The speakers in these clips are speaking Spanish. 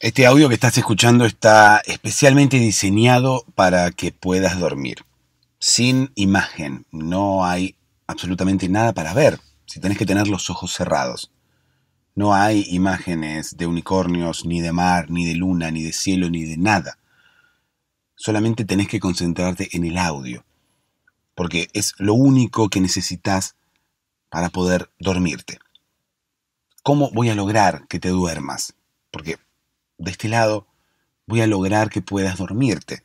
Este audio que estás escuchando está especialmente diseñado para que puedas dormir. Sin imagen, no hay absolutamente nada para ver, si tenés que tener los ojos cerrados. No hay imágenes de unicornios, ni de mar, ni de luna, ni de cielo, ni de nada. Solamente tenés que concentrarte en el audio, porque es lo único que necesitas para poder dormirte. ¿Cómo voy a lograr que te duermas? Porque de este lado, voy a lograr que puedas dormirte.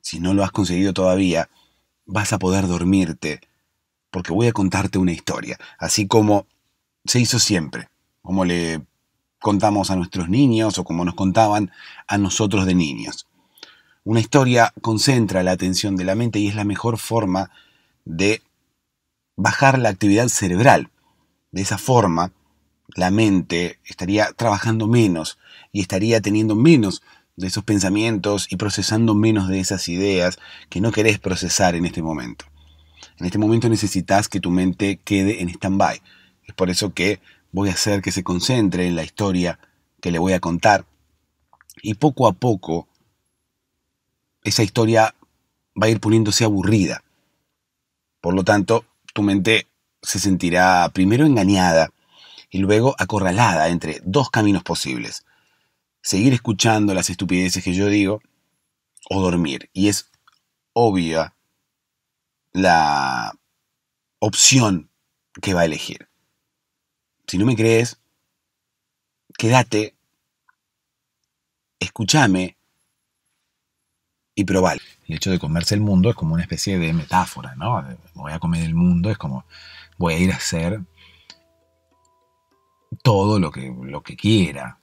Si no lo has conseguido todavía, vas a poder dormirte, porque voy a contarte una historia, así como se hizo siempre, como le contamos a nuestros niños o como nos contaban a nosotros de niños. Una historia concentra la atención de la mente y es la mejor forma de bajar la actividad cerebral. De esa forma, la mente estaría trabajando menos, y estaría teniendo menos de esos pensamientos y procesando menos de esas ideas que no querés procesar en este momento. En este momento necesitas que tu mente quede en stand-by. Es por eso que voy a hacer que se concentre en la historia que le voy a contar y poco a poco esa historia va a ir poniéndose aburrida. Por lo tanto, tu mente se sentirá primero engañada y luego acorralada entre dos caminos posibles seguir escuchando las estupideces que yo digo o dormir. Y es obvia la opción que va a elegir. Si no me crees, quédate, escúchame y probar El hecho de comerse el mundo es como una especie de metáfora, ¿no? voy a comer el mundo, es como voy a ir a hacer todo lo que, lo que quiera,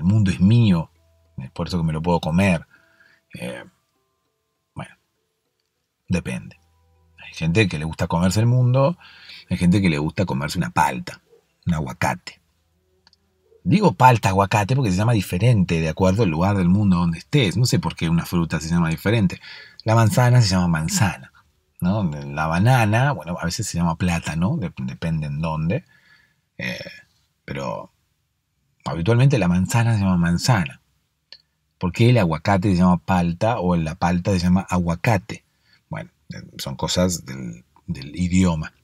el mundo es mío, es por eso que me lo puedo comer. Eh, bueno, depende. Hay gente que le gusta comerse el mundo, hay gente que le gusta comerse una palta, un aguacate. Digo palta, aguacate, porque se llama diferente de acuerdo al lugar del mundo donde estés. No sé por qué una fruta se llama diferente. La manzana se llama manzana. ¿no? La banana, bueno, a veces se llama plátano, depende en dónde. Eh, pero habitualmente la manzana se llama manzana. ¿Por qué el aguacate se llama palta o la palta se llama aguacate? Bueno, son cosas del, idioma,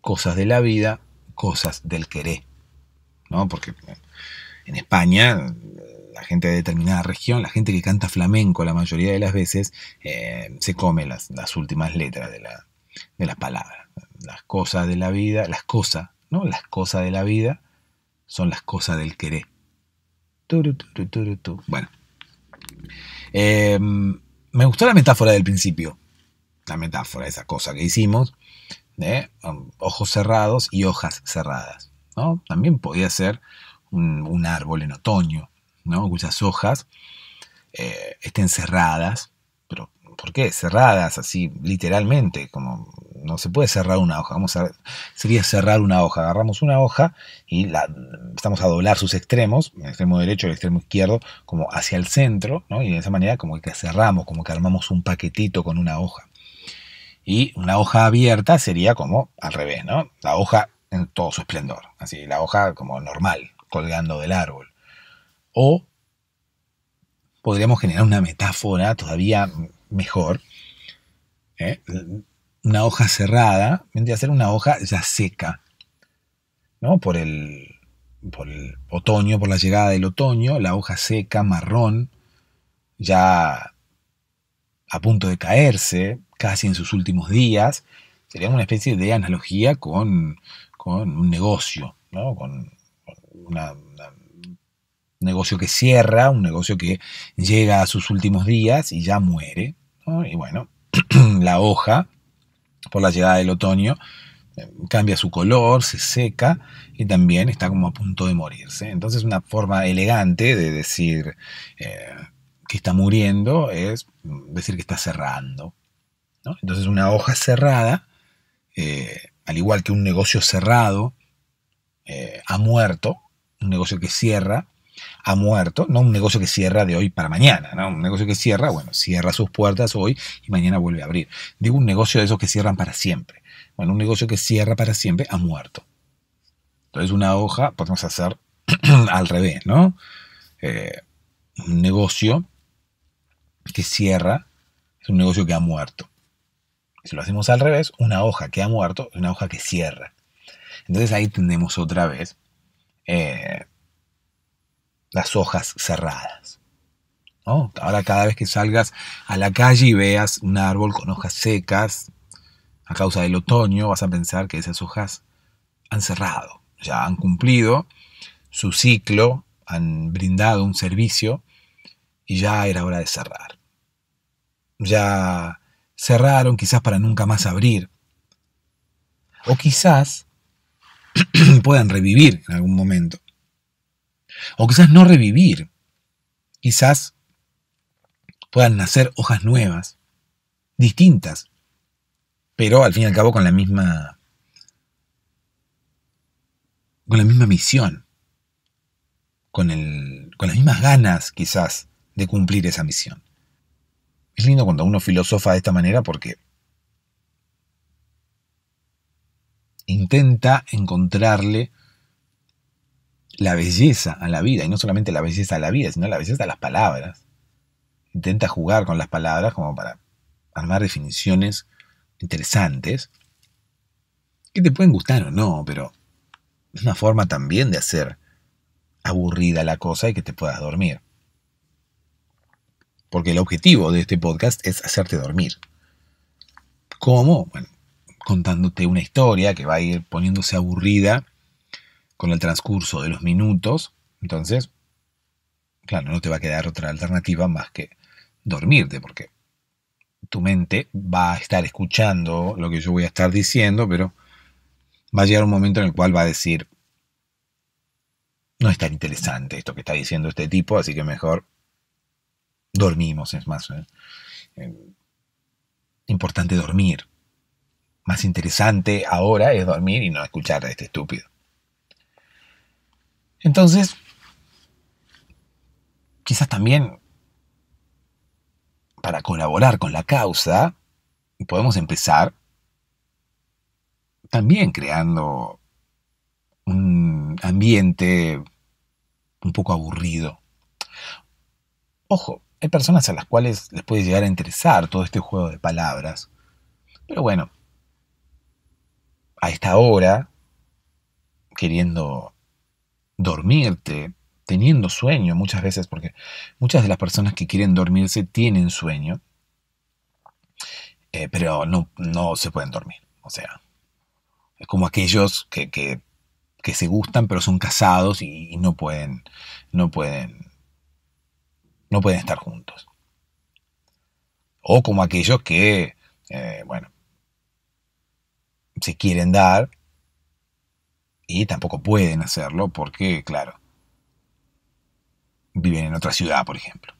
cosas de la vida, cosas del querer. ¿no? Porque en España, la gente de determinada región, la gente que canta flamenco la mayoría de las veces, eh, se come las, últimas letras de, la, de las palabras. Las cosas de la vida, las cosas, ¿no? Las cosas de la vida son las cosas del querer. Bueno. Eh, me gustó la metáfora del principio. La metáfora, esa cosa que hicimos. De um, ojos cerrados y hojas cerradas. También podía ser un, árbol en otoño, ¿no? cuyas hojas eh, estén cerradas ¿por qué? Cerradas, así, literalmente, como no se puede cerrar una hoja. Vamos a, sería cerrar una hoja. Agarramos una hoja y la, estamos a doblar sus extremos, el extremo derecho y el extremo izquierdo, como hacia el centro, ¿no? Y de esa manera como que cerramos, como que armamos un paquetito con una hoja. Y una hoja abierta sería como al revés, ¿no? La hoja en todo su esplendor, así, la hoja como normal, colgando del árbol. O podríamos generar una metáfora todavía mejor. ¿eh? Una hoja cerrada vendría a una hoja ya seca, ¿no? Por el, por otoño, por la llegada del otoño, la hoja seca, marrón, ya a punto de caerse, casi en sus últimos días, sería una especie de analogía con, un negocio, ¿no? con una un negocio que cierra, un negocio que llega a sus últimos días y ya muere. Y bueno, la hoja, por la llegada del otoño, eh, cambia su color, se seca y también está como a punto de morirse. Entonces una forma elegante de decir eh, que está muriendo es decir que está cerrando. Entonces una hoja cerrada, eh, al igual que un negocio cerrado, ha muerto, un negocio que cierra, ha muerto, no un negocio que cierra de hoy para mañana, ¿no? un negocio que cierra, bueno, cierra sus puertas hoy y mañana vuelve a abrir. Digo un negocio de esos que cierran para siempre. Bueno, un negocio que cierra para siempre ha muerto. Entonces una hoja podemos hacer al revés, ¿no? Eh, un negocio que cierra es un negocio que ha muerto. Si lo hacemos al revés, una hoja que ha muerto es una hoja que cierra. Entonces ahí tenemos otra vez eh, las hojas cerradas. Oh, ahora cada vez que salgas a la calle y veas un árbol con hojas secas, a causa del otoño, vas a pensar que esas hojas han cerrado, ya han cumplido su ciclo, han brindado un servicio y ya era hora de cerrar. Ya cerraron quizás para nunca más abrir. O quizás puedan revivir en algún momento. O quizás no revivir. Quizás puedan nacer hojas nuevas, distintas, pero al fin y al cabo con la misma con la misma misión, con, con las mismas ganas quizás de cumplir esa misión. Es lindo cuando uno filosofa de esta manera porque intenta encontrarle la belleza a la vida, y no solamente la belleza a la vida, sino la belleza a las palabras. Intenta jugar con las palabras como para armar definiciones interesantes, que te pueden gustar o no, pero es una forma también de hacer aburrida la cosa y que te puedas dormir. Porque el objetivo de este podcast es hacerte dormir. ¿Cómo? Bueno, contándote una historia que va a ir poniéndose aburrida con el transcurso de los minutos, entonces, claro, no te va a quedar otra alternativa más que dormirte, porque tu mente va a estar escuchando lo que yo voy a estar diciendo, pero va a llegar un momento en el cual va a decir, no es tan interesante esto que está diciendo este tipo, así que mejor dormimos, es más eh, eh, importante dormir. Más interesante ahora es dormir y no escuchar a este estúpido. Entonces, quizás también para colaborar con la causa, podemos empezar también creando un ambiente un poco aburrido. Ojo, hay personas a las cuales les puede llegar a interesar todo este juego de palabras, pero bueno, a esta hora, queriendo dormirte teniendo sueño muchas veces, porque muchas de las personas que quieren dormirse tienen sueño, eh, pero no, se pueden dormir. O sea, es como aquellos que, que, se gustan, pero son casados y, no pueden, no pueden, no pueden estar juntos. O como aquellos que, eh, bueno, se quieren dar, y tampoco pueden hacerlo porque, claro, viven en otra ciudad, por ejemplo.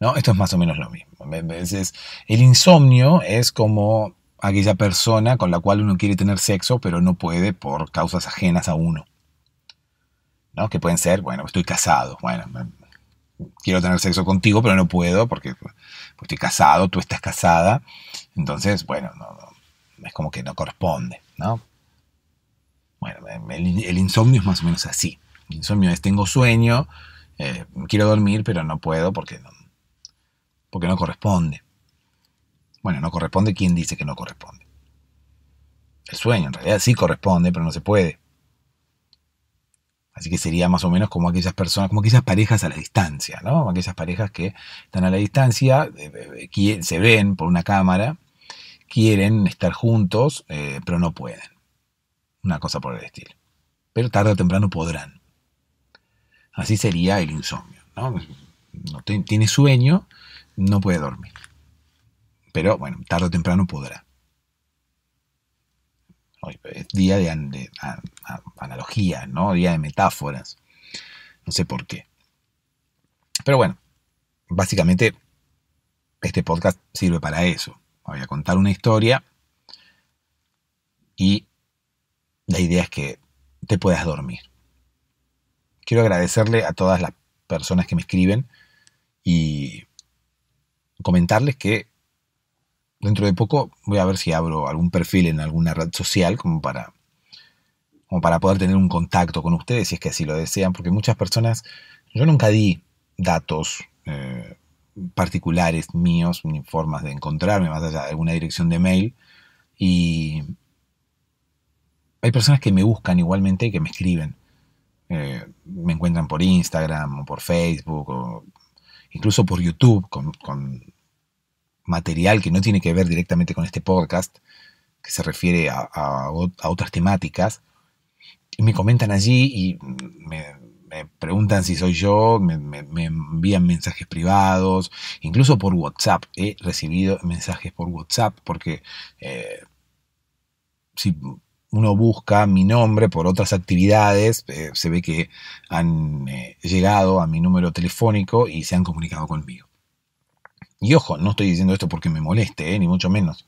¿No? Esto es más o menos lo mismo. el insomnio es como aquella persona con la cual uno quiere tener sexo, pero no puede por causas ajenas a uno. ¿No? Que pueden ser, bueno, estoy casado, bueno, quiero tener sexo contigo, pero no puedo porque estoy casado, tú estás casada. Entonces, bueno, no, es como que no corresponde, ¿no? Bueno, em, el, insomnio es más o menos así. El insomnio es tengo sueño, eh, quiero dormir, pero no puedo porque no, porque no corresponde. Bueno, no corresponde, ¿quién dice que no corresponde? El sueño en realidad sí corresponde, pero no se puede. Así que sería más o menos como aquellas personas, como aquellas parejas a la distancia, ¿no? aquellas parejas que están a la distancia, eh, eh, se ven por una cámara, quieren estar juntos, pero no pueden una cosa por el estilo. Pero tarde o temprano podrán. Así sería el insomnio. ¿no? tiene sueño, no puede dormir. Pero bueno, tarde o temprano podrá. Hoy pues, es día de, analogía, ¿no? Día de metáforas. No sé por qué. Pero bueno, básicamente este podcast sirve para eso. Voy a contar una historia y la idea es que te puedas dormir. Quiero agradecerle a todas las personas que me escriben y comentarles que dentro de poco voy a ver si abro algún perfil en alguna red social como para, para poder tener un contacto con ustedes si es que así lo desean, porque muchas personas, yo nunca di datos eh, particulares míos, ni formas de encontrarme, más allá de alguna dirección de mail, y hay personas que me buscan igualmente que me escriben. Eh, me encuentran por Instagram o por Facebook o incluso por YouTube con, material que no tiene que ver directamente con este podcast, que se refiere a, otras temáticas. Y me comentan allí y me, preguntan si soy yo, me, envían mensajes privados, incluso por WhatsApp. He recibido mensajes por WhatsApp porque eh, si uno busca mi nombre por otras actividades, eh, se ve que han eh, llegado a mi número telefónico y se han comunicado conmigo. Y ojo, no estoy diciendo esto porque me moleste, eh, ni mucho menos.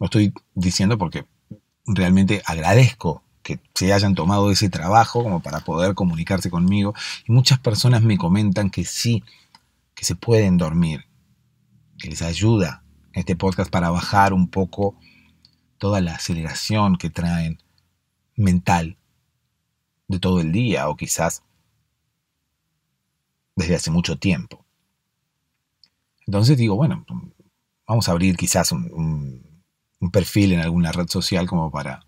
Lo estoy diciendo porque realmente agradezco que se hayan tomado ese trabajo como para poder comunicarse conmigo. Y muchas personas me comentan que sí, que se pueden dormir, que les ayuda este podcast para bajar un poco toda la aceleración que traen mental de todo el día o quizás desde hace mucho tiempo. Entonces digo, bueno, vamos a abrir quizás un, perfil en alguna red social como para,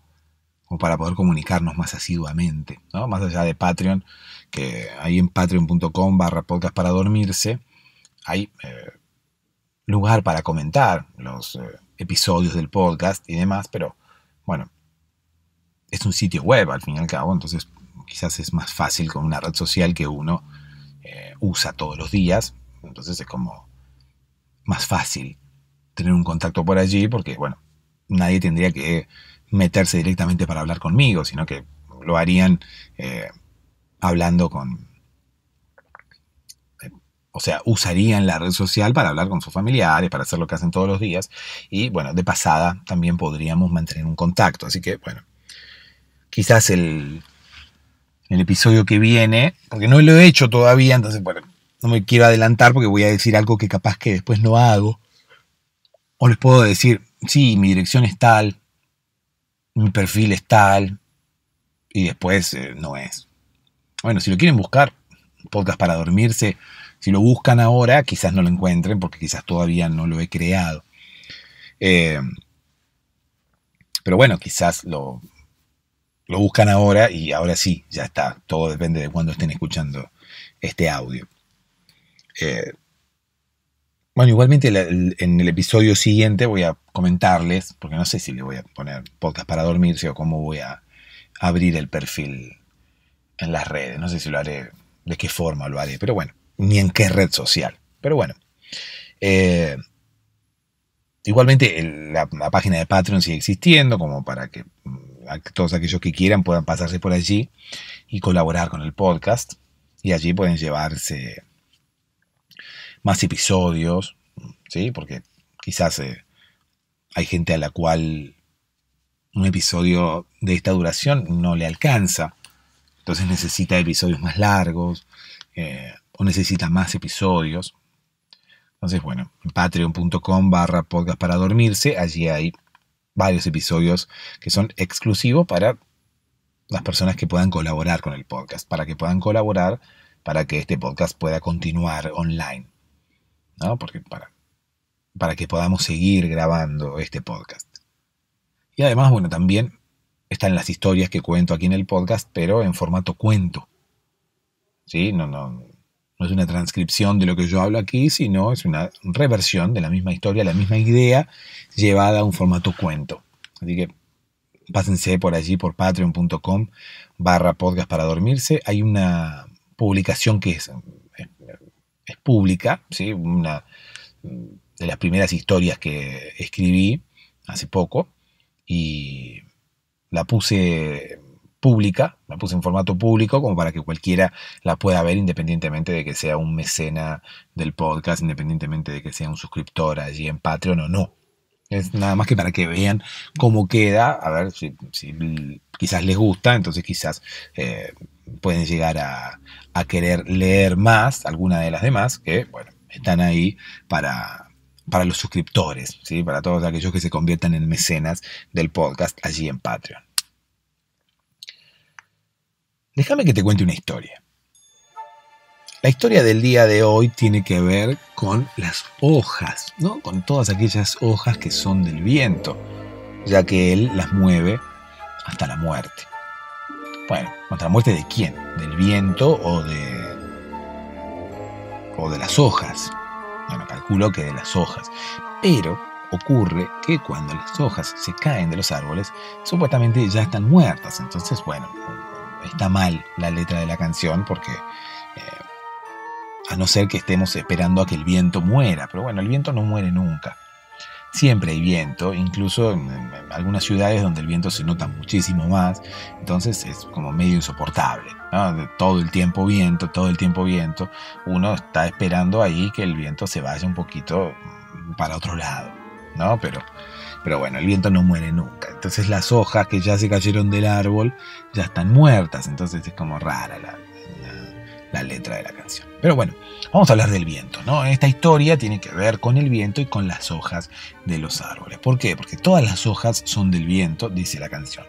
para poder comunicarnos más asiduamente, ¿no? más allá de Patreon, que ahí en patreon.com barra podcast para dormirse hay eh, lugar para comentar los... Eh, episodios del podcast y demás, pero bueno, es un sitio web al fin y al cabo, entonces quizás es más fácil con una red social que uno eh, usa todos los días, entonces es como más fácil tener un contacto por allí porque, bueno, nadie tendría que meterse directamente para hablar conmigo, sino que lo harían eh, hablando con, o sea, usarían la red social para hablar con sus familiares, para hacer lo que hacen todos los días. Y bueno, de pasada también podríamos mantener un contacto. Así que bueno, quizás el, el episodio que viene, porque no lo he hecho todavía, entonces bueno, no me quiero adelantar porque voy a decir algo que capaz que después no hago. O les puedo decir, sí, mi dirección es tal, mi perfil es tal, y después eh, no es. Bueno, si lo quieren buscar, podcast para dormirse si lo buscan ahora, quizás no lo encuentren porque quizás todavía no lo he creado. Eh, pero bueno, quizás lo, lo buscan ahora y ahora sí, ya está. Todo depende de cuándo estén escuchando este audio. Eh, bueno, igualmente en el episodio siguiente voy a comentarles, porque no sé si le voy a poner podcast para dormirse o cómo voy a abrir el perfil en las redes. No sé si lo haré, de qué forma lo haré, pero bueno ni en qué red social. Pero bueno. Eh, igualmente, la, página de Patreon sigue existiendo, como para mm, que todos aquellos que quieran puedan pasarse por allí y colaborar con el podcast. Y allí pueden llevarse más episodios, ¿sí? Porque quizás eh, hay gente a la cual un episodio de esta duración no le alcanza. Entonces necesita episodios más largos. Eh, o necesita más episodios. Entonces, bueno, patreon.com barra podcast para dormirse, allí hay varios episodios que son exclusivos para las personas que puedan colaborar con el podcast, para que puedan colaborar para que este podcast pueda continuar online. ¿no? Porque para, para que podamos seguir grabando este podcast. Y además, bueno, también están las historias que cuento aquí en el podcast, pero en formato cuento. ¿Sí? No, no, no es una transcripción de lo que yo hablo aquí, sino es una reversión de la misma historia, la misma idea, llevada a un formato cuento. Así que pásense por allí, por patreon.com barra podcast para dormirse. Hay una publicación que es, pública, ¿sí? una de las primeras historias que escribí hace poco y la puse pública, la puse en formato público como para que cualquiera la pueda ver independientemente de que sea un mecena del podcast, independientemente de que sea un suscriptor allí en Patreon o no. Es nada más que para que vean cómo queda, a ver si, quizás les gusta, entonces quizás eh, pueden llegar a, a querer leer más, alguna de las demás, que bueno, están ahí para, para los suscriptores, ¿sí? para todos aquellos que se conviertan en mecenas del podcast allí en Patreon. Déjame que te cuente una historia. La historia del día de hoy tiene que ver con las hojas, ¿no? Con todas aquellas hojas que son del viento, ya que él las mueve hasta la muerte. Bueno, ¿hasta la muerte de quién? ¿Del viento o de o de las hojas. Bueno, calculo que de las hojas. Pero ocurre que cuando las hojas se caen de los árboles, supuestamente ya están muertas. Entonces, bueno, está mal la letra de la canción porque eh, a no ser que estemos esperando a que el viento muera, pero bueno, el viento no muere nunca. Siempre hay viento, incluso en, algunas ciudades donde el viento se nota muchísimo más, entonces es como medio insoportable. ¿no? Todo el tiempo viento, todo el tiempo viento, uno está esperando ahí que el viento se vaya un poquito para otro lado, ¿no? Pero pero bueno, el viento no muere nunca. Entonces las hojas que ya se cayeron del árbol ya están muertas. Entonces es como rara la, letra de la canción. Pero bueno, vamos a hablar del viento, Esta historia tiene que ver con el viento y con las hojas de los árboles. ¿Por qué? Porque todas las hojas son del viento, dice la canción.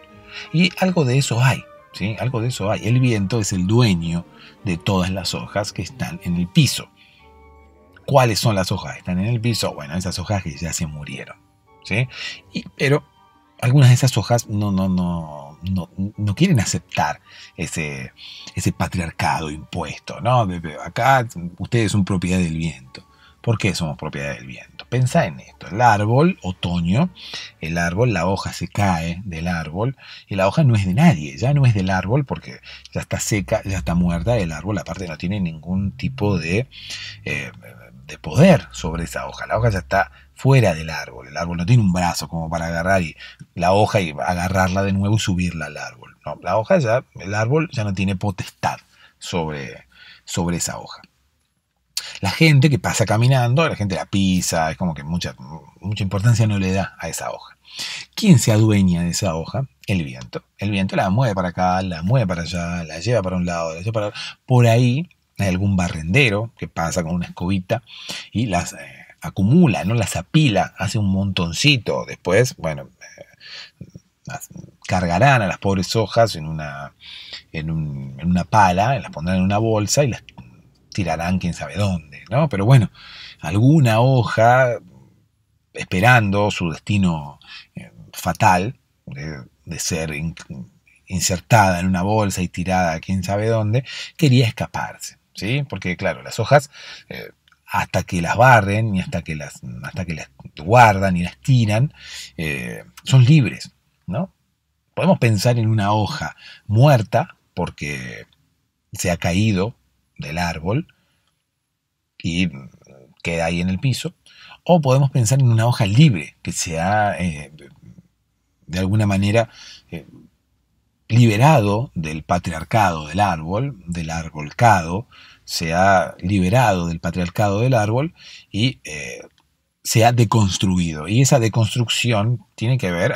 Y algo de eso hay, ¿sí? Algo de eso hay. El viento es el dueño de todas las hojas que están en el piso. ¿Cuáles son las hojas que están en el piso? Bueno, esas hojas que ya se murieron pero algunas de esas hojas no, no, no, no, quieren aceptar ese, ese patriarcado impuesto, ¿no? Acá ustedes son propiedad del viento. ¿Por qué somos propiedad del viento? Pensá en esto. El árbol, otoño, el árbol, la hoja se cae del árbol y la hoja no es de nadie, ya no es del árbol porque ya está seca, ya está muerta, el árbol aparte no tiene ningún tipo de, eh, de poder sobre esa hoja, la hoja ya está fuera del árbol. El árbol no tiene un brazo como para agarrar la hoja y agarrarla de nuevo y subirla al árbol. No, la hoja ya, el árbol ya no tiene potestad sobre, sobre esa hoja. La gente que pasa caminando, la gente la pisa, es como que mucha, mucha importancia no le da a esa hoja. ¿Quién se adueña de esa hoja? El viento. El viento la mueve para acá, la mueve para allá, la lleva para un lado, la lleva para Por ahí hay algún barrendero que pasa con una escobita y las, eh, acumula, ¿no? Las apila, hace un montoncito. Después, bueno, eh, cargarán a las pobres hojas en una, en, una pala, las pondrán en una bolsa y las tirarán quién sabe dónde, ¿no? Pero bueno, alguna hoja esperando su destino eh, fatal de, ser insertada en una bolsa y tirada a quién sabe dónde, quería escaparse, ¿sí? Porque claro, las hojas eh, hasta que las barren, y hasta que las, hasta que las guardan y las tiran, eh, son libres, ¿no? Podemos pensar en una hoja muerta porque se ha caído del árbol y queda ahí en el piso, o podemos pensar en una hoja libre que se ha eh, de alguna manera eh, liberado del patriarcado del árbol, del arbolcado, se ha liberado del patriarcado del árbol y eh, se ha deconstruido. Y esa deconstrucción tiene que ver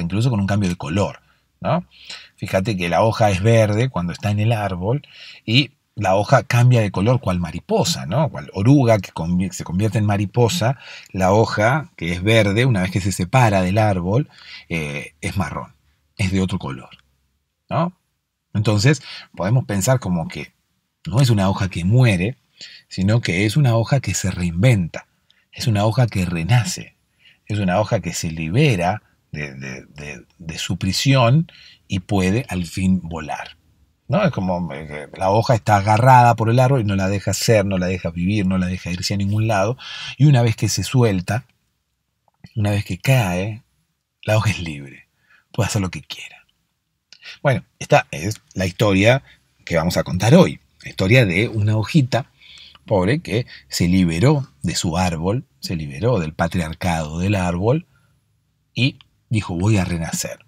incluso con un cambio de color. ¿no? Fíjate que la hoja es verde cuando está en el árbol y la hoja cambia de color cual mariposa, ¿no? Cual oruga que se convierte en mariposa, la hoja que es verde, una vez que se separa del árbol, eh, es marrón, es de otro color, Entonces podemos pensar como que no es una hoja que muere, sino que es una hoja que se reinventa, es una hoja que renace, es una hoja que se libera de, su prisión y puede al fin volar. ¿no? Es como eh, la hoja está agarrada por el árbol y no la deja ser, no la deja vivir, no la deja irse a ningún lado. Y una vez que se suelta, una vez que cae, la hoja es libre, puede hacer lo que quiera. Bueno, esta es la historia que vamos a contar hoy. La historia de una hojita pobre que se liberó de su árbol, se liberó del patriarcado del árbol y dijo voy a renacer.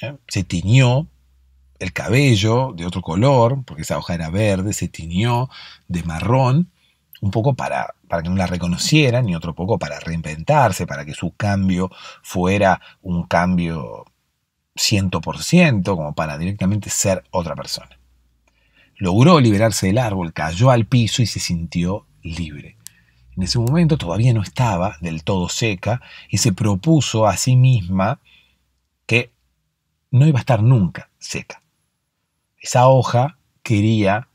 ¿Eh? Se tiñó el cabello de otro color, porque esa hoja era verde, se tiñó de marrón, un poco para, para que no la reconocieran y otro poco para reinventarse, para que su cambio fuera un cambio 100%, como para directamente ser otra persona. Logró liberarse del árbol, cayó al piso y se sintió libre. En ese momento todavía no estaba del todo seca y se propuso a sí misma que no iba a estar nunca seca. Esa hoja quería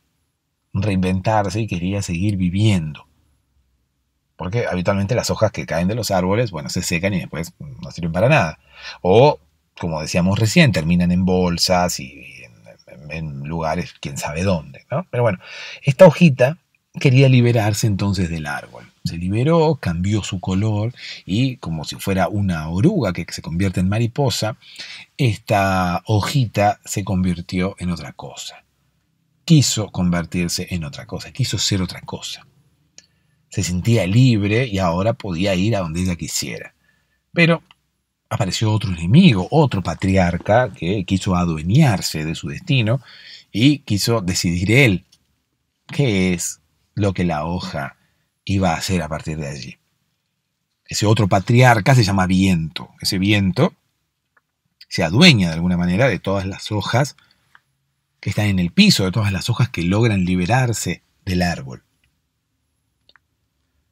reinventarse y quería seguir viviendo. Porque habitualmente las hojas que caen de los árboles, bueno, se secan y después no sirven para nada. O, como decíamos recién, terminan en bolsas y, en lugares quién sabe dónde. ¿no? Pero bueno, esta hojita quería liberarse entonces del árbol. Se liberó, cambió su color y como si fuera una oruga que se convierte en mariposa, esta hojita se convirtió en otra cosa. Quiso convertirse en otra cosa, quiso ser otra cosa. Se sentía libre y ahora podía ir a donde ella quisiera. Pero apareció otro enemigo, otro patriarca que quiso adueñarse de su destino y quiso decidir él qué es lo que la hoja iba a hacer a partir de allí. Ese otro patriarca se llama viento. Ese viento se adueña de alguna manera de todas las hojas que están en el piso, de todas las hojas que logran liberarse del árbol.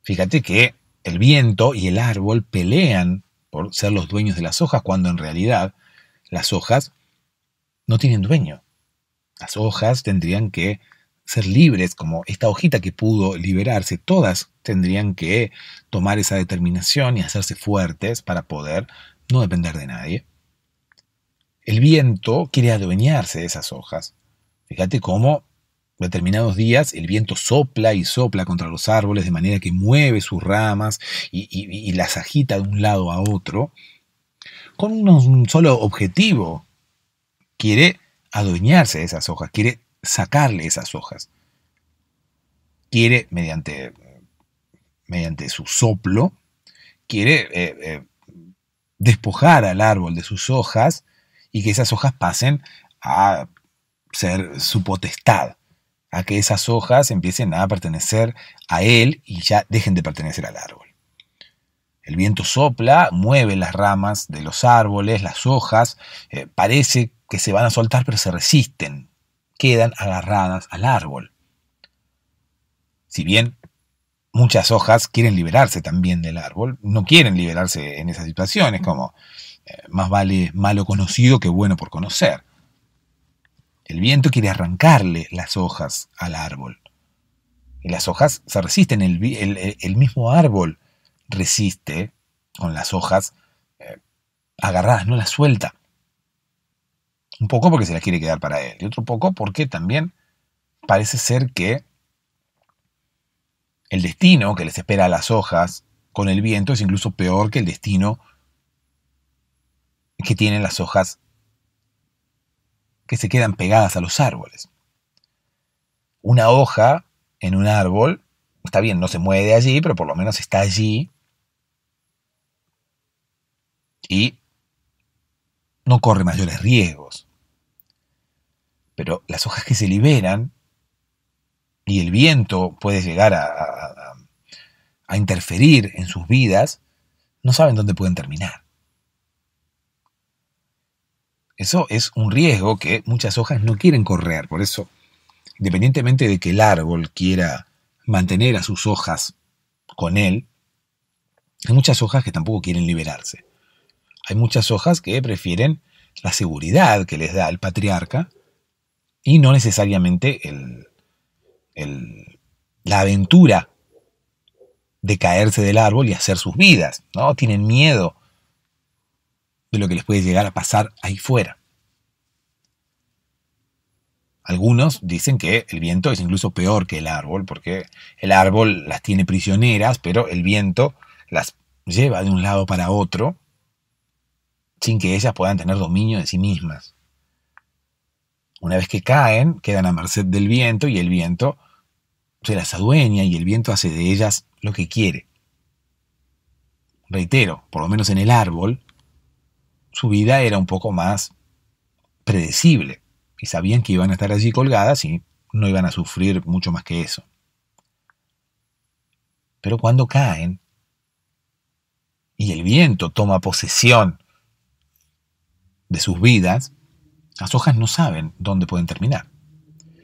Fíjate que el viento y el árbol pelean por ser los dueños de las hojas, cuando en realidad las hojas no tienen dueño. Las hojas tendrían que ser libres, como esta hojita que pudo liberarse, todas tendrían que tomar esa determinación y hacerse fuertes para poder no depender de nadie. El viento quiere adueñarse de esas hojas. Fíjate cómo determinados días el viento sopla y sopla contra los árboles de manera que mueve sus ramas y, las agita de un lado a otro, con un solo objetivo. Quiere adueñarse de esas hojas, quiere sacarle esas hojas. Quiere, mediante, mediante su soplo, quiere eh, eh, despojar al árbol de sus hojas y que esas hojas pasen a ser su potestad a que esas hojas empiecen a pertenecer a él y ya dejen de pertenecer al árbol. El viento sopla, mueve las ramas de los árboles, las hojas, eh, parece que se van a soltar pero se resisten, quedan agarradas al árbol. Si bien muchas hojas quieren liberarse también del árbol, no quieren liberarse en esas situaciones, como eh, más vale malo conocido que bueno por conocer. El viento quiere arrancarle las hojas al árbol. Y las hojas se resisten, el, mismo árbol resiste con las hojas eh, agarradas, no las suelta. Un poco porque se las quiere quedar para él, y otro poco porque también parece ser que el destino que les espera a las hojas con el viento es incluso peor que el destino que tienen las hojas que se quedan pegadas a los árboles. Una hoja en un árbol, está bien, no se mueve de allí, pero por lo menos está allí y no corre mayores riesgos. Pero las hojas que se liberan y el viento puede llegar a, a, interferir en sus vidas, no saben dónde pueden terminar. Eso es un riesgo que muchas hojas no quieren correr. Por eso, independientemente de que el árbol quiera mantener a sus hojas con él, hay muchas hojas que tampoco quieren liberarse. Hay muchas hojas que prefieren la seguridad que les da el patriarca y no necesariamente el, la aventura de caerse del árbol y hacer sus vidas. ¿no? Tienen miedo de lo que les puede llegar a pasar ahí fuera. Algunos dicen que el viento es incluso peor que el árbol, porque el árbol las tiene prisioneras, pero el viento las lleva de un lado para otro sin que ellas puedan tener dominio de sí mismas. Una vez que caen, quedan a merced del viento y el viento se las adueña y el viento hace de ellas lo que quiere. Reitero, por lo menos en el árbol, su vida era un poco más predecible y sabían que iban a estar allí colgadas y no iban a sufrir mucho más que eso. Pero cuando caen y el viento toma posesión de sus vidas, las hojas no saben dónde pueden terminar.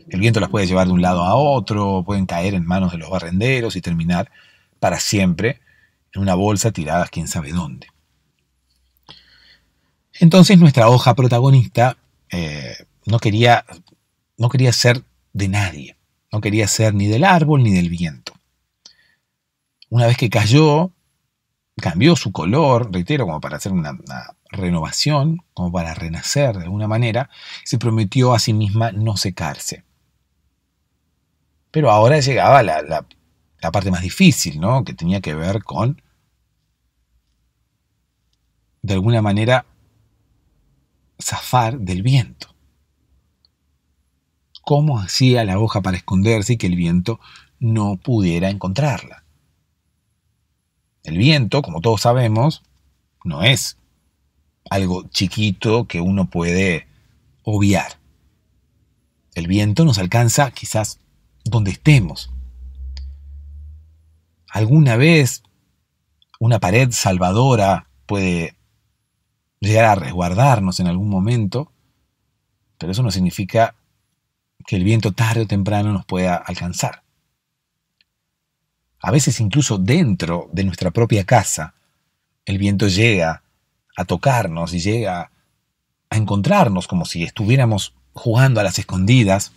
El viento las puede llevar de un lado a otro, pueden caer en manos de los barrenderos y terminar para siempre en una bolsa tirada quién sabe dónde. Entonces nuestra hoja protagonista eh, no, quería, no quería ser de nadie, no quería ser ni del árbol ni del viento. Una vez que cayó, cambió su color, reitero, como para hacer una, renovación, como para renacer de alguna manera, se prometió a sí misma no secarse. Pero ahora llegaba la, la parte más difícil, ¿no? Que tenía que ver con, de alguna manera, zafar del viento. ¿Cómo hacía la hoja para esconderse y que el viento no pudiera encontrarla? El viento, como todos sabemos, no es algo chiquito que uno puede obviar. El viento nos alcanza quizás donde estemos. Alguna vez una pared salvadora puede llegar a resguardarnos en algún momento, pero eso no significa que el viento tarde o temprano nos pueda alcanzar. A veces incluso dentro de nuestra propia casa, el viento llega a tocarnos y llega a encontrarnos como si estuviéramos jugando a las escondidas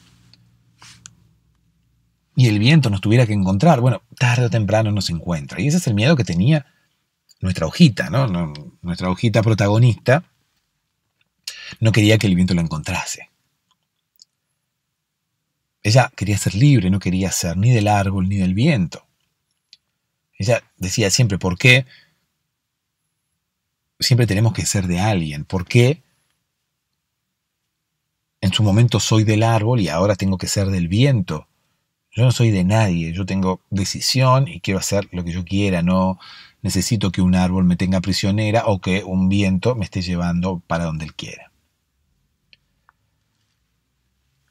y el viento nos tuviera que encontrar. Bueno, tarde o temprano nos encuentra. Y ese es el miedo que tenía nuestra hojita, ¿no? nuestra hojita protagonista, no quería que el viento la encontrase. Ella quería ser libre, no quería ser ni del árbol ni del viento. Ella decía siempre, ¿por qué siempre tenemos que ser de alguien? ¿Por qué en su momento soy del árbol y ahora tengo que ser del viento? Yo no soy de nadie, yo tengo decisión y quiero hacer lo que yo quiera, no, necesito que un árbol me tenga prisionera o que un viento me esté llevando para donde él quiera.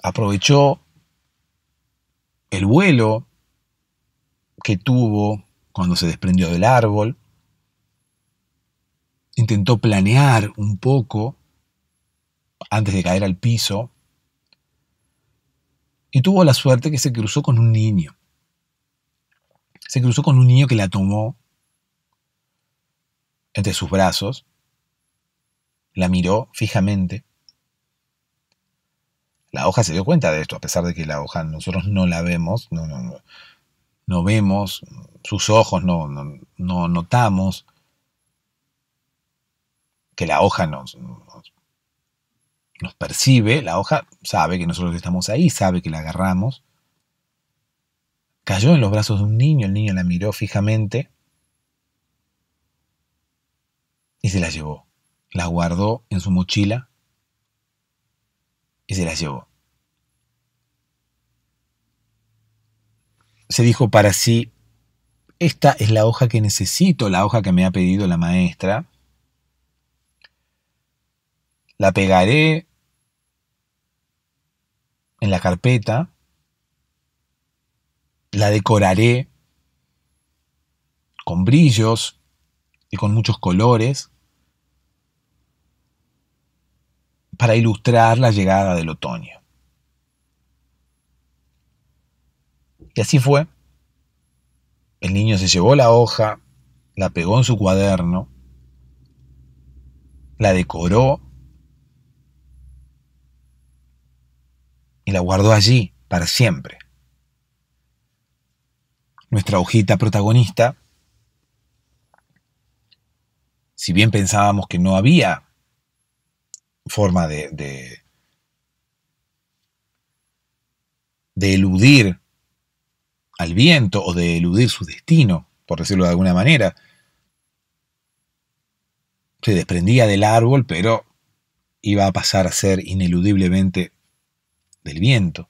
Aprovechó el vuelo que tuvo cuando se desprendió del árbol, intentó planear un poco antes de caer al piso, y tuvo la suerte que se cruzó con un niño. Se cruzó con un niño que la tomó entre sus brazos, la miró fijamente. La hoja se dio cuenta de esto, a pesar de que la hoja nosotros no la vemos, no, vemos, sus ojos no, notamos que la hoja nos, nos, nos percibe, la hoja sabe que nosotros estamos ahí, sabe que la agarramos. Cayó en los brazos de un niño, el niño la miró fijamente y se la llevó. La guardó en su mochila y se la llevó. Se dijo para sí, esta es la hoja que necesito, la hoja que me ha pedido la maestra. La pegaré en la carpeta, la decoraré con brillos, y con muchos colores para ilustrar la llegada del otoño. Y así fue. El niño se llevó la hoja, la pegó en su cuaderno, la decoró y la guardó allí para siempre. Nuestra hojita protagonista si bien pensábamos que no había forma de, de, eludir al viento o de eludir su destino, por decirlo de alguna manera, se desprendía del árbol, pero iba a pasar a ser ineludiblemente del viento.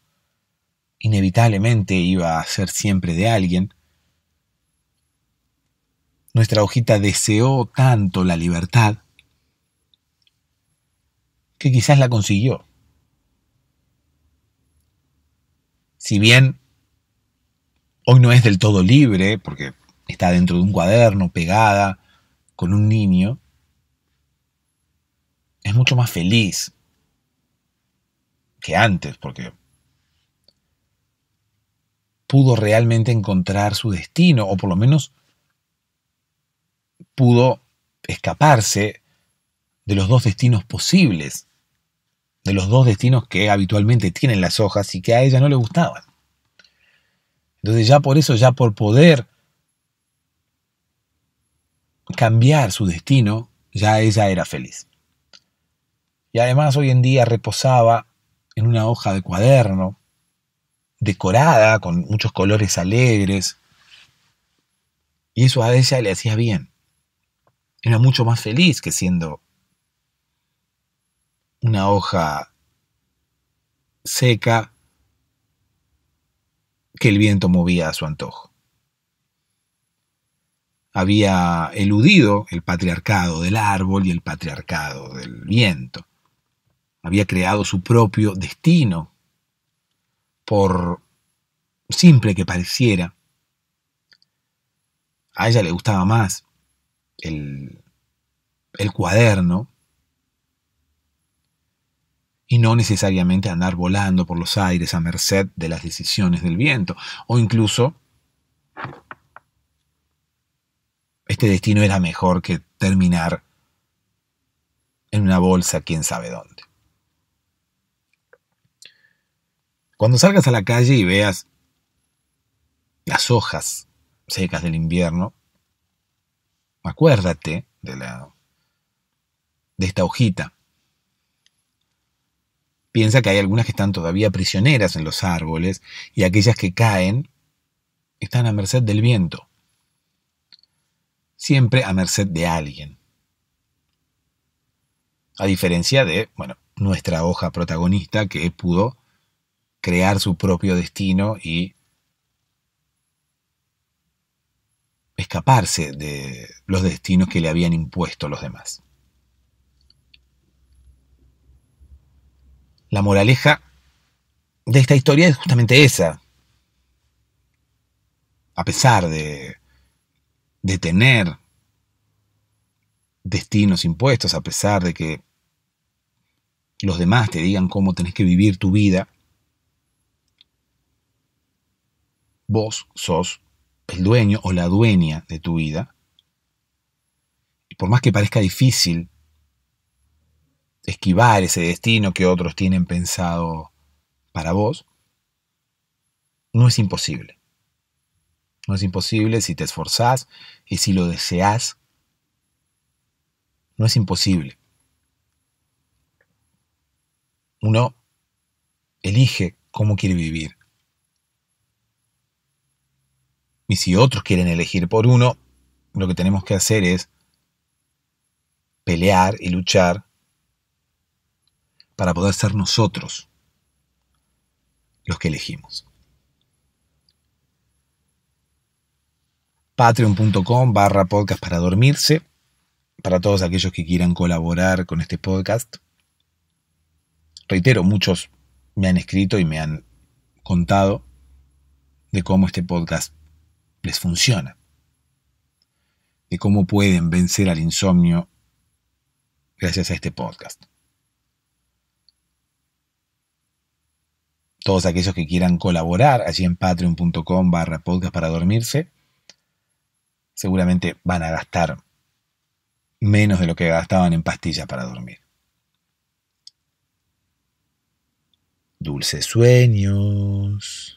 Inevitablemente iba a ser siempre de alguien. Nuestra hojita deseó tanto la libertad que quizás la consiguió. Si bien hoy no es del todo libre, porque está dentro de un cuaderno pegada con un niño, es mucho más feliz que antes, porque pudo realmente encontrar su destino, o por lo menos pudo escaparse de los dos destinos posibles, de los dos destinos que habitualmente tienen las hojas y que a ella no le gustaban. Entonces ya por eso, ya por poder cambiar su destino, ya ella era feliz. Y además hoy en día reposaba en una hoja de cuaderno, decorada con muchos colores alegres, y eso a ella le hacía bien era mucho más feliz que siendo una hoja seca que el viento movía a su antojo. Había eludido el patriarcado del árbol y el patriarcado del viento. Había creado su propio destino, por simple que pareciera. A ella le gustaba más el, cuaderno y no necesariamente andar volando por los aires a merced de las decisiones del viento o incluso este destino era mejor que terminar en una bolsa quién sabe dónde. Cuando salgas a la calle y veas las hojas secas del invierno, Acuérdate de, de esta hojita. Piensa que hay algunas que están todavía prisioneras en los árboles y aquellas que caen están a merced del viento. Siempre a merced de alguien. A diferencia de, bueno, nuestra hoja protagonista que pudo crear su propio destino y escaparse de los destinos que le habían impuesto los demás. La moraleja de esta historia es justamente esa. A pesar de, de tener destinos impuestos, a pesar de que los demás te digan cómo tenés que vivir tu vida, vos sos el dueño o la dueña de tu vida, y por más que parezca difícil esquivar ese destino que otros tienen pensado para vos, no es imposible. No es imposible si te esforzás y si lo deseas. No es imposible. Uno elige cómo quiere vivir. y si otros quieren elegir por uno, lo que tenemos que hacer es pelear y luchar para poder ser nosotros los que elegimos. Patreon.com barra podcast para dormirse, para todos aquellos que quieran colaborar con este podcast. Reitero, muchos me han escrito y me han contado de cómo este podcast les funciona, de cómo pueden vencer al insomnio gracias a este podcast. Todos aquellos que quieran colaborar allí en patreon.com barra podcast para dormirse, seguramente van a gastar menos de lo que gastaban en pastillas para dormir. Dulces sueños.